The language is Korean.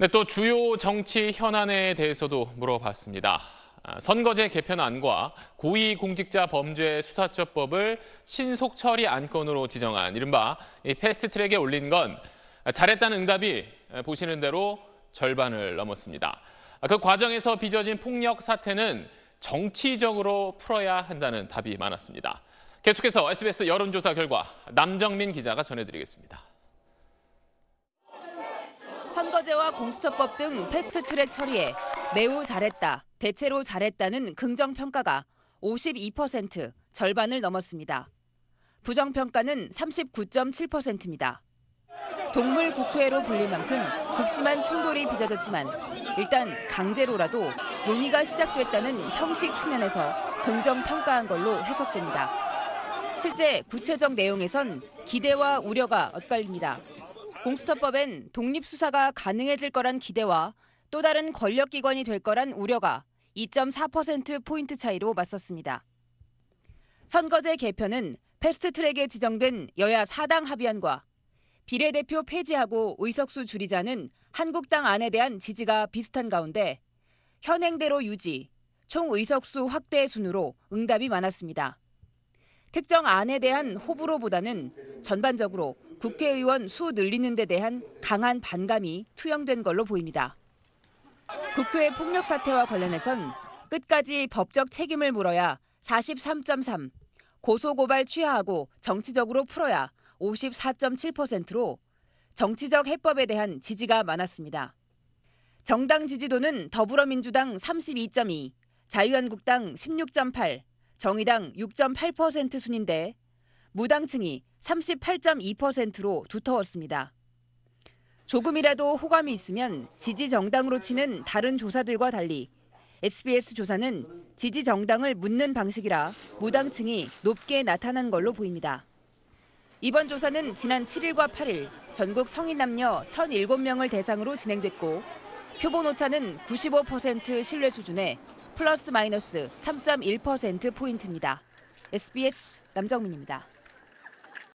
네, 또 주요 정치 현안에 대해서도 물어봤습니다. 아, 선거제 개편안과 고위공직자 범죄 수사처법을 신속 처리 안건으로 지정한 이른바 패스트트랙에 올린 건 잘했다는 응답이 보시는 대로 절반을 넘었습니다. 아, 그 과정에서 빚어진 폭력 사태는 정치적으로 풀어야 한다는 답이 많았습니다. 계속해서 SBS 여론조사 결과 남정민 기자가 전해드리겠습니다. 선거제와 공수처법 등 패스트트랙 처리에 매우 잘했다, 대체로 잘했다는 긍정 평가가 52% 절반을 넘었습니다. 부정 평가는 39.7%입니다. 동물 국회로 불릴 만큼 극심한 충돌이 빚어졌지만 일단 강제로라도 논의가 시작됐다는 형식 측면에서 긍정 평가한 걸로 해석됩니다. 실제 구체적 내용에선 기대와 우려가 엇갈립니다. 공수처법엔 독립수사가 가능해질 거란 기대와 또 다른 권력기관이 될 거란 우려가 2.4%포인트 차이로 맞섰습니다. 선거제 개편은 패스트트랙에 지정된 여야 4당 합의안과 비례대표 폐지하고 의석수 줄이자는 한국당 안에 대한 지지가 비슷한 가운데 현행대로 유지, 총 의석수 확대 순으로 응답이 많았습니다. 특정 안에 대한 호불호보다는 전반적으로 국회의원 수 늘리는 데 대한 강한 반감이 투영된 걸로 보입니다. 국회 폭력 사태와 관련해선 끝까지 법적 책임을 물어야 43.3, 고소고발 취하하고 정치적으로 풀어야 54.7%로 정치적 해법에 대한 지지가 많았습니다. 정당 지지도는 더불어민주당 32.2, 자유한국당 16.8, 정의당 6.8% 순인데 무당층이 38.2%로 두터웠습니다. 조금이라도 호감이 있으면 지지 정당으로 치는 다른 조사들과 달리 SBS 조사는 지지 정당을 묻는 방식이라 무당층이 높게 나타난 걸로 보입니다. 이번 조사는 지난 7일과 8일 전국 성인 남녀 1,007명을 대상으로 진행됐고 표본 오차는 95% 신뢰 수준의 플러스 마이너스 3.1% 포인트입니다. SBS 남정민입니다.